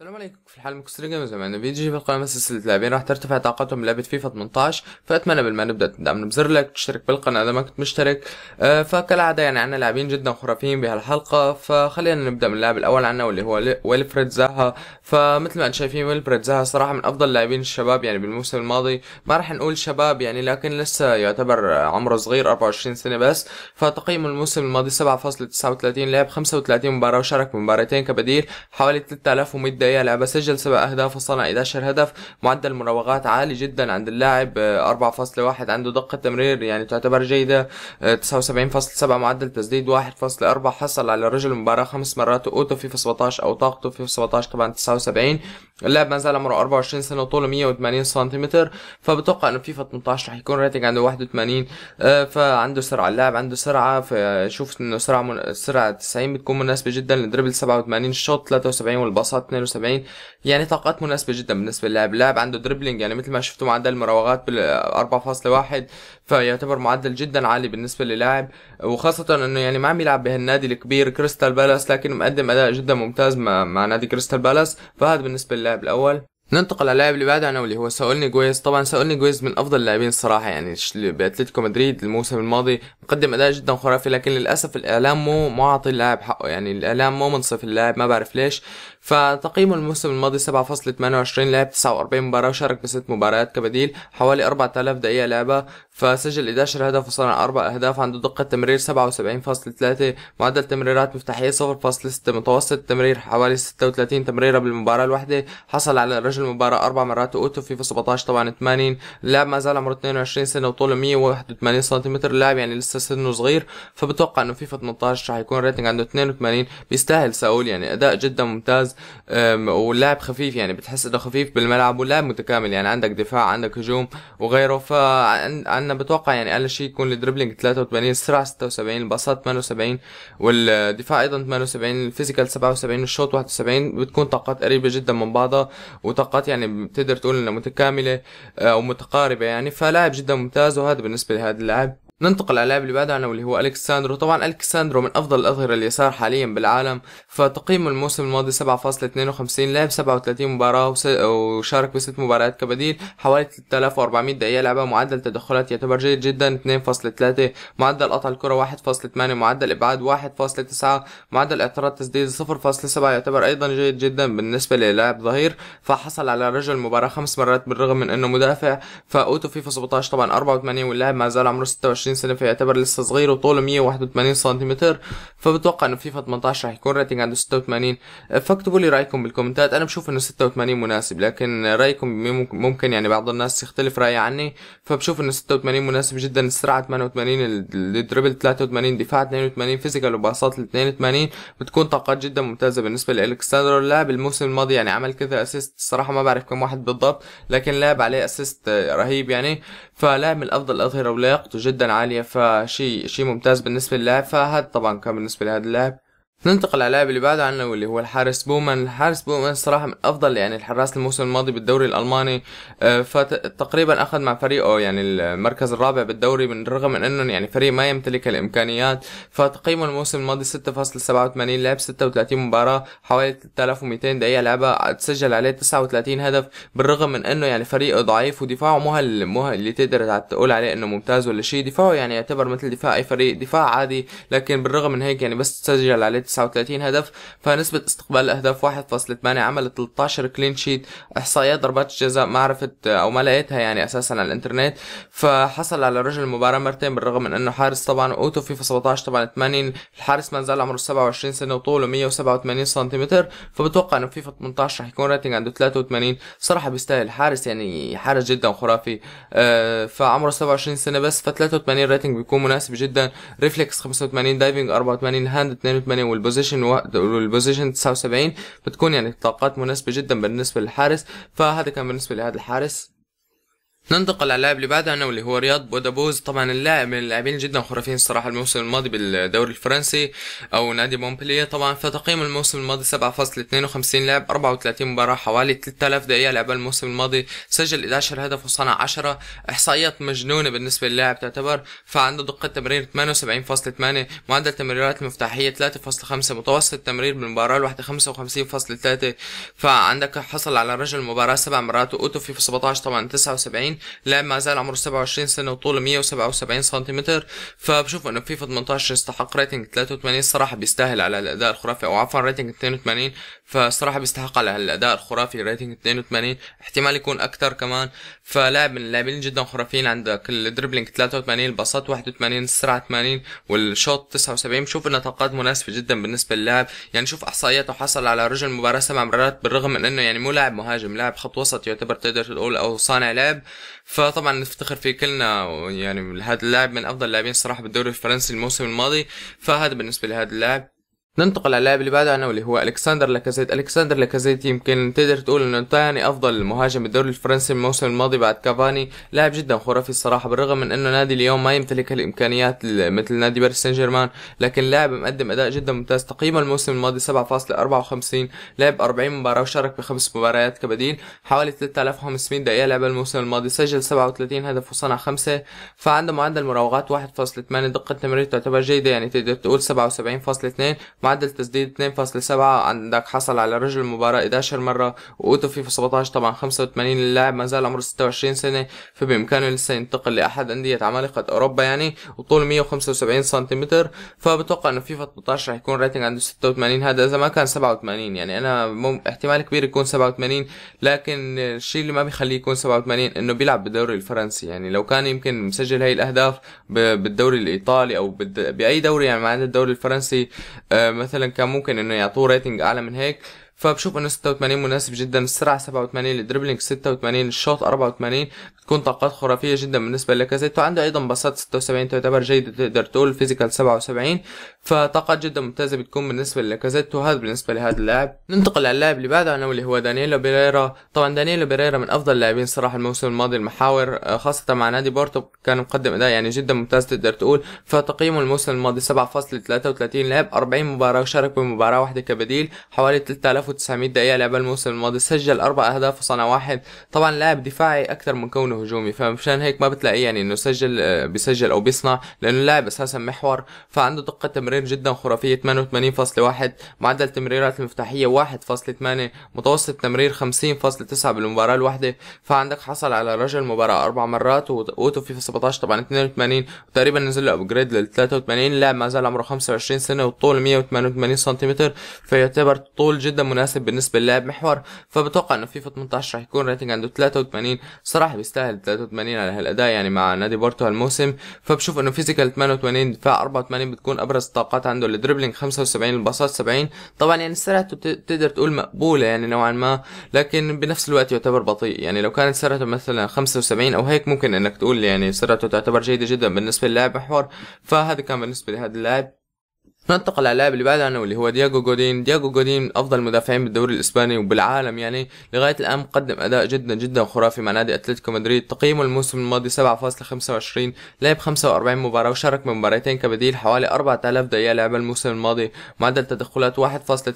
السلام عليكم في جيم زي جيمز انا بيجي في القناة سلسلة لاعبين راح ترتفع طاقتهم لعبة فيفا 18 فأتمنى قبل ما نبدأ تدعمنا بزر لايك تشترك بالقناة إذا ما كنت مشترك آه فكالعادة يعني عنا لاعبين جدا خرافيين بهالحلقة فخلينا نبدأ من اللاعب الأول عنا واللي هو ويلفريد زاها فمثل ما أنتم شايفين ويلفريد زاها صراحة من أفضل لاعبين الشباب يعني بالموسم الماضي ما راح نقول شباب يعني لكن لسه يعتبر عمره صغير 24 سنة بس فتقييم الموسم الماضي 7.39 لعب 35 مباراة وشارك بمباراتين كبديل حوالي 3100 البداية لعبة سجل سبع أهداف وصل 11 هدف معدل مراوغات عالي جدا عند اللاعب 4.1 آه، عنده دقة تمرير يعني تعتبر جيدة 79.7 آه، معدل تسديد 1.4 حصل على رجل المباراة خمس مرات وقوته في 17 أو طاقته في 17 طبعا 79 اللاعب ما زال عمره 24 سنه وطوله 180 سنتيمتر فبتوقع انه فيفا 18 رح يكون ريتنج عنده 81 آه، فعنده سرعه اللاعب عنده سرعه فشوف انه سرعه من... سرعه 90 بتكون مناسبه جدا للدربل 87 الشوط 73 والباصات 72 يعني طاقات مناسبه جدا بالنسبه للاعب اللاعب عنده دربلينج يعني مثل ما شفتوا معدل المراوغات بال 4.1 فيعتبر معدل جدا عالي بالنسبه للاعب وخاصه انه يعني ما عم يلعب بهالنادي الكبير كريستال بالاس لكن مقدم اداء جدا ممتاز مع, مع نادي كريستال بالاس فهذا بالنسبه اللاعب الاول ننتقل على اللاعب اللي بعده انا واللي هو ساولني جويز طبعا ساولني جويز من افضل اللاعبين الصراحه يعني باتلتيكو مدريد الموسم الماضي مقدم اداء جدا خرافي لكن للاسف الاعلام مو معطي اللاعب حقه يعني الاعلام مو منصف اللاعب ما بعرف ليش فتقييمه الموسم الماضي 7.28 لعب 49 مباراة وشارك بست مباريات كبديل حوالي 4000 دقيقة لعبة فسجل 11 هدف وصنع 4 أهداف عنده دقة تمرير 77.3 معدل تمريرات مفتاحية 0.6 متوسط تمرير حوالي 36 تمريرة بالمباراة الواحدة حصل على رجل المباراة أربع مرات وأوتو فيفا 17 طبعا 80 اللاعب ما زال عمره 22 سنة وطوله 181 سنتيمتر اللاعب يعني لسه سنه صغير فبتوقع إنه فيفا 18 راح يكون ريتنج عنده 82 بيستاهل ساول يعني أداء جدا ممتاز ولعب خفيف يعني بتحس انه خفيف بالملعب ولعب متكامل يعني عندك دفاع عندك هجوم وغيره فانا بتوقع يعني اقل شيء يكون الدربلينج 83 السرعه 76 الباصات 78 والدفاع ايضا 78 الفيزيكال 77 الشوط 71 بتكون طاقات قريبه جدا من بعضها وطاقات يعني بتقدر تقول انها متكامله ومتقاربه يعني فلاعب جدا ممتاز وهذا بالنسبه لهذا اللاعب ننتقل على اللاعب اللي بعده عنه واللي هو الكساندرو طبعا الكساندرو من افضل الاظهره اليسار حاليا بالعالم فتقييم الموسم الماضي 7.52 لعب 37 مباراه وشارك بست مباريات كبديل حوالي 3400 دقيقه لعبها معدل تدخلات يعتبر جيد جدا 2.3 معدل قطع الكره 1.8 معدل ابعاد 1.9 معدل اعتراض تسديد 0.7 يعتبر ايضا جيد جدا بالنسبه للاعب ظهير فحصل على رجل المباراه خمس مرات بالرغم من انه مدافع فاوتو فيفا 17 طبعا 84 واللاعب ما زال عمره 26 21 سنه فيعتبر لسه صغير وطوله 181 سنتيمتر فبتوقع انه فيفا 18 راح يكون ريتنج عنده 86 أه، فاكتبوا لي رايكم بالكومنتات انا بشوف انه 86 مناسب لكن رايكم ممكن يعني بعض الناس يختلف رايي عني فبشوف انه 86 مناسب جدا السرعه 88 الدربل 83 دفاع 82 فيزيكال وباصات 82 بتكون طاقات جدا ممتازه بالنسبه لالكساندر اللاعب الموسم الماضي يعني عمل كذا اسيست الصراحه ما بعرف كم واحد بالضبط لكن لعب عليه اسيست آه، رهيب يعني فلاعب من افضل الاظهره ولياقته جدا عالية فشي شي ممتاز بالنسبة للاعب فهذا طبعا كان بالنسبة لهذا اللاعب ننتقل على اللاعب اللي بعده عنه واللي هو الحارس بومان الحارس بومان صراحة من أفضل يعني الحراس الموسم الماضي بالدوري الألماني آه، فتقريبا أخذ مع فريقه يعني المركز الرابع بالدوري من رغم من أنه يعني فريق ما يمتلك الإمكانيات فتقييمه الموسم الماضي 6.87 لعب 36 مباراة حوالي 3200 دقيقة لعبها تسجل عليه 39 هدف بالرغم من أنه يعني فريقه ضعيف ودفاعه مو هال مو اللي تقدر تقول عليه أنه ممتاز ولا شيء دفاعه يعني يعتبر مثل دفاع أي فريق دفاع عادي لكن بالرغم من هيك يعني بس تسجل عليه 39 هدف فنسبة استقبال الأهداف 1.8 عمل 13 كلين شيت إحصائيات ضربات الجزاء ما عرفت أو ما لقيتها يعني أساسا على الإنترنت فحصل على رجل المباراة مرتين بالرغم من أنه حارس طبعا أوتو فيفا 17 طبعا 80 الحارس ما زال عمره 27 سنة وطوله 187 سنتيمتر فبتوقع أنه فيفا 18 رح يكون راتنج عنده 83 صراحة بيستاهل الحارس يعني حارس جدا خرافي آه، فعمره 27 سنة بس ف 83 راتنج بيكون مناسب جدا ريفلكس 85 دايفنج 84 هاند 82 والبوزيشن والبوزيشن 79 بتكون يعني طاقات مناسبه جدا بالنسبه للحارس فهذا كان بالنسبه لهذا الحارس ننتقل على اللاعب اللي بعده انا واللي هو رياض بودابوز طبعا اللاعب من اللاعبين جدا خرافيين الصراحه الموسم الماضي بالدوري الفرنسي او نادي مونبلييه طبعا فتقييم الموسم الماضي 7.52 لاعب 34 مباراه حوالي 3000 دقيقه لعبها الموسم الماضي سجل 11 هدف وصنع 10 احصائيات مجنونه بالنسبه للاعب تعتبر فعنده دقه تمرير 78.8 معدل تمريرات المفتاحية 3.5 متوسط التمرير بالمباراه الواحده 55.3 فعندك حصل على رجل المباراه سبع مرات واوتو في 17 طبعا 79 لاعب ما زال عمره 27 سنه وطوله 177 سنتيمتر فبشوف انه فيفا 18 يستحق ريتنج 83 الصراحه بيستاهل على الاداء الخرافي او عفوا ريتنج 82 فصراحة بيستحق على هالأداء الخرافي ريتنج 82 احتمال يكون أكثر كمان فلاعب من اللاعبين جدا خرافيين عندك الدربلينج 83 الباصات 81 السرعة 80 والشوط 79 بشوف إنه طاقات مناسبة جدا بالنسبة للاعب يعني شوف إحصائياته حصل على رجل مباراة سبع مرات بالرغم من إنه يعني مو لاعب مهاجم لاعب خط وسط يعتبر تقدر تقول أو صانع لعب فطبعا نفتخر فيه كلنا يعني هذا اللاعب من أفضل اللاعبين صراحة بالدوري الفرنسي الموسم الماضي فهذا بالنسبة لهذا اللاعب ننتقل على اللاعب اللي بعده انا واللي هو الكسندر لاكازيت الكسندر لاكازيت يمكن تقدر تقول انه ثاني افضل مهاجم الدوري الفرنسي الموسم الماضي بعد كافاني لاعب جدا خرافي الصراحه بالرغم من انه نادي اليوم ما يمتلك الامكانيات مثل نادي باريس سان جيرمان لكن لاعب مقدم اداء جدا ممتاز تقييمه الموسم الماضي 7.54 لعب 40 مباراه وشارك بخمس مباريات كبديل حوالي 3500 دقيقه لعب الموسم الماضي سجل 37 هدف وصنع خمسه فعنده معدل مراوغات 1.8 دقه تمرير تعتبر جيده يعني تقدر تقول 77.2 معدل تسديد 2.7 عندك حصل على رجل المباراة 11 مرة وقوته فيفا 17 طبعا 85 اللاعب ما زال عمره 26 سنة فبإمكانه لسه ينتقل لأحد أندية عمالقة أوروبا يعني وطوله 175 سنتيمتر فبتوقع إنه فيفا 18 رح يكون ريتنج عنده 86 هذا إذا ما كان 87 يعني أنا مم... احتمال كبير يكون 87 لكن الشيء اللي ما بيخليه يكون 87 إنه بيلعب بالدوري الفرنسي يعني لو كان يمكن مسجل هاي الأهداف بالدوري الإيطالي أو بد... بأي دوري يعني ما عدا الدوري الفرنسي آه، مثلا كان ممكن انه يعطوه ريتنج اعلى من هيك فبشوف انه 86 مناسب جدا السرعه 87 الدربلينج 86 الشوط 84 بتكون طاقات خرافيه جدا بالنسبه لكازيتو عنده ايضا باصات 76 تعتبر جيده تقدر تقول فيزيكال 77 فطاقات جدا ممتازه بتكون بالنسبه لكازيتو هذا بالنسبه لهذا اللاعب ننتقل على اللاعب اللي بعده انا واللي هو دانييلو بيريرا طبعا دانييلو بيريرا من افضل اللاعبين صراحه الموسم الماضي المحاور آه، خاصه مع نادي بورتو كان مقدم اداء يعني جدا ممتاز تقدر تقول فتقييمه الموسم الماضي 7.33 لعب 40 مباراه وشارك بمباراه واحده كبديل حوالي 3000 1900 دقيقة لعبها الموسم الماضي سجل أربع أهداف وصنع واحد طبعا لاعب دفاعي أكثر من كونه هجومي فمشان هيك ما بتلاقيه يعني إنه سجل آه، بيسجل أو بيصنع لأنه اللاعب أساسا محور فعنده دقة تمرير جدا خرافية 88.1 معدل تمريرات المفتاحية 1.8 متوسط تمرير 50.9 بالمباراة الواحدة فعندك حصل على رجل مباراة أربع مرات وأوتو فيفا 17 طبعا 82 وتقريبا نزل له أبجريد لل 83 لاعب ما زال عمره 25 سنة والطول 188 سنتيمتر فيعتبر طول جدا مناسب مناسب بالنسبة للاعب محور فبتوقع انه فيفا 18 رح يكون ريتنج عنده 83 صراحة بيستاهل 83 على هالأداء يعني مع نادي بورتو هالموسم فبشوف انه فيزيكال 88 دفاع 84 بتكون ابرز الطاقات عنده الدربلينج 75 الباصات 70 طبعا يعني سرعته بتقدر تقول مقبولة يعني نوعا ما لكن بنفس الوقت يعتبر بطيء يعني لو كانت سرعته مثلا 75 او هيك ممكن انك تقول يعني سرعته تعتبر جيدة جدا بالنسبة للاعب محور فهذا كان بالنسبة لهذا اللاعب ننتقل على اللاعب اللي بعد عنه واللي هو دياغو جودين دياغو جودين من افضل المدافعين بالدوري الاسباني وبالعالم يعني لغايه الان قدم اداء جدا جدا خرافي مع نادي اتلتيكو مدريد تقييمه الموسم الماضي 7.25 لعب 45 مباراه وشارك بمباراتين كبديل حوالي 4000 دقيقه لعبها الموسم الماضي معدل تدخلات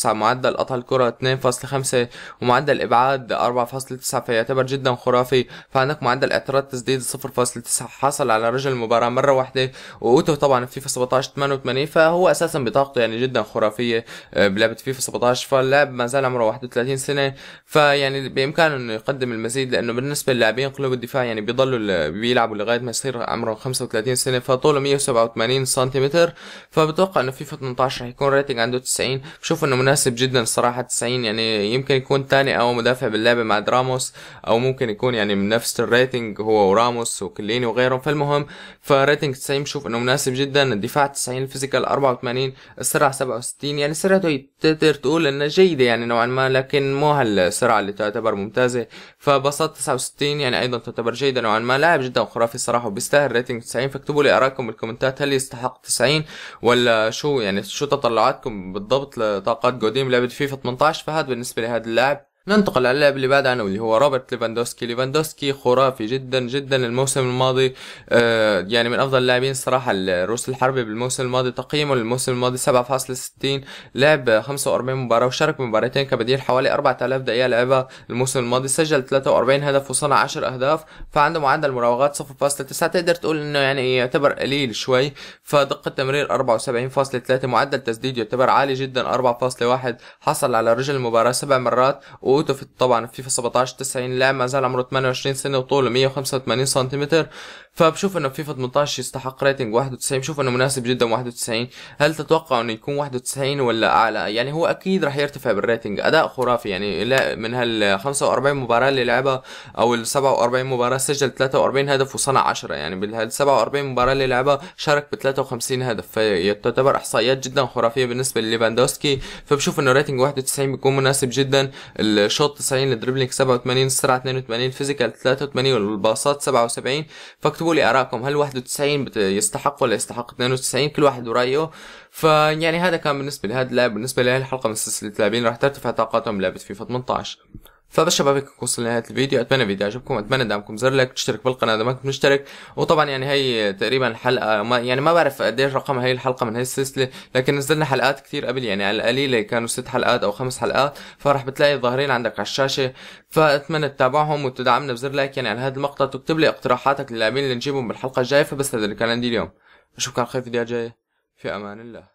1.9 معدل قطع الكره 2.5 ومعدل ابعاد 4.9 فيعتبر جدا خرافي فعندك معدل اعتراض تسديد 0.9 حصل على رجل المباراه مره واحده واوتو طبعا في 17 88 فهو اساسا حسن بطاقته يعني جدا خرافيه آه، بلعبه فيفا 17 فاللاعب ما زال عمره 31 سنه فيعني بامكانه انه يقدم المزيد لانه بالنسبه للاعبين قلوب الدفاع يعني بيضلوا بيلعبوا لغايه ما يصير عمرهم 35 سنه فطوله 187 سنتيمتر فبتوقع انه فيفا 18 رح يكون ريتنج عنده 90 بشوف انه مناسب جدا الصراحه 90 يعني يمكن يكون ثاني او مدافع باللعبه مع دراموس او ممكن يكون يعني من نفس الريتنج هو وراموس وكليني وغيرهم فالمهم فريتنج 90 بشوف انه مناسب جدا الدفاع 90 الفيزيكال 84 وسبعين السرعة سبعة وستين يعني سرعته تقدر تقول انها جيدة يعني نوعا ما لكن مو هالسرعة اللي تعتبر ممتازة فبساط تسعة وستين يعني ايضا تعتبر جيدة نوعا ما لاعب جدا خرافي الصراحة وبيستاهل ريتنج تسعين فاكتبوا لي ارائكم بالكومنتات هل يستحق تسعين ولا شو يعني شو تطلعاتكم بالضبط لطاقات جوديم لعبت فيفا 18 فهذا بالنسبة لهذا اللاعب ننتقل على اللاعب اللي بعد عنه اللي هو روبرت ليفاندوسكي ليفاندوسكي خرافي جدا جدا الموسم الماضي آه يعني من افضل اللاعبين الصراحه الروس الحربي بالموسم الماضي تقييمه للموسم الماضي 7.60 لعب 45 مباراه وشارك بمباراتين كبديل حوالي 4000 دقيقه لعبها الموسم الماضي سجل 43 هدف وصنع 10 اهداف فعنده معدل مراوغات 0.9 تقدر تقول انه يعني يعتبر قليل شوي فدقه تمرير 74.3 معدل تسديد يعتبر عالي جدا 4.1 حصل على رجل المباراه سبع مرات و وقوته في طبعا فيفا 17 90 لاعب ما زال عمره 28 سنه وطوله 185 سنتيمتر فبشوف انه فيفا 18 يستحق ريتنج 91 بشوف انه مناسب جدا 91 هل تتوقع انه يكون 91 ولا اعلى يعني هو اكيد راح يرتفع بالريتنج اداء خرافي يعني لا من هال 45 مباراه اللي لعبها او ال 47 مباراه سجل 43 هدف وصنع 10 يعني بال 47 مباراه اللي لعبها شارك ب 53 هدف فتعتبر احصائيات جدا خرافيه بالنسبه لليفاندوسكي فبشوف انه ريتنج 91 بيكون مناسب جدا ال الشوط 90 الدربلينج 87 السرعه 82 فيزيكال 83 والباصات 77 فاكتبوا لي ارائكم هل 91 يستحق ولا يستحق 92 كل واحد ورايه فيعني هذا كان بالنسبه لهذا اللاعب بالنسبه لهي الحلقه من سلسله اللاعبين راح ترتفع طاقاتهم لعبه فيفا 18 فبس شباب هيك وصل لنهايه الفيديو اتمنى الفيديو عجبكم اتمنى دعمكم زر لايك تشترك بالقناه اذا ما كنت مشترك وطبعا يعني هي تقريبا الحلقه ما يعني ما بعرف قديش رقم هي الحلقه من هي السلسله لكن نزلنا حلقات كثير قبل يعني على القليله كانوا ست حلقات او خمس حلقات فراح بتلاقي ظاهرين عندك على الشاشه فاتمنى تتابعهم وتدعمنا بزر لايك يعني على هذا المقطع وتكتب لي اقتراحاتك للاعبين اللي نجيبهم بالحلقه الجايه فبس هذا اللي كان عندي اليوم اشوفكم على خير فيديوهات جاية في امان الله